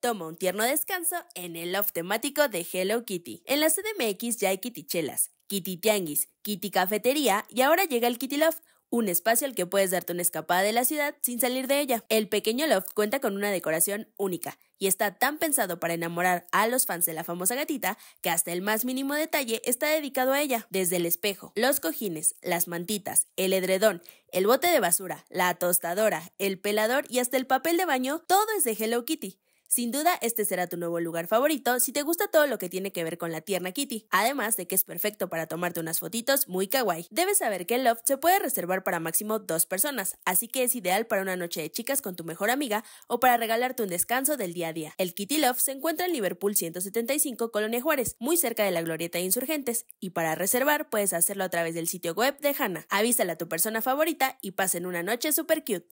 toma un tierno descanso en el loft temático de Hello Kitty. En la CDMX ya hay chelas Kitty Tianguis, Kitty Cafetería y ahora llega el Kitty Loft, un espacio al que puedes darte una escapada de la ciudad sin salir de ella. El pequeño loft cuenta con una decoración única y está tan pensado para enamorar a los fans de la famosa gatita que hasta el más mínimo detalle está dedicado a ella, desde el espejo, los cojines, las mantitas, el edredón, el bote de basura, la tostadora, el pelador y hasta el papel de baño, todo es de Hello Kitty. Sin duda, este será tu nuevo lugar favorito si te gusta todo lo que tiene que ver con la tierna Kitty, además de que es perfecto para tomarte unas fotitos muy kawaii. Debes saber que el loft se puede reservar para máximo dos personas, así que es ideal para una noche de chicas con tu mejor amiga o para regalarte un descanso del día a día. El Kitty Loft se encuentra en Liverpool 175, Colonia Juárez, muy cerca de la Glorieta de Insurgentes, y para reservar puedes hacerlo a través del sitio web de Hanna. Avísala a tu persona favorita y pasen una noche super cute.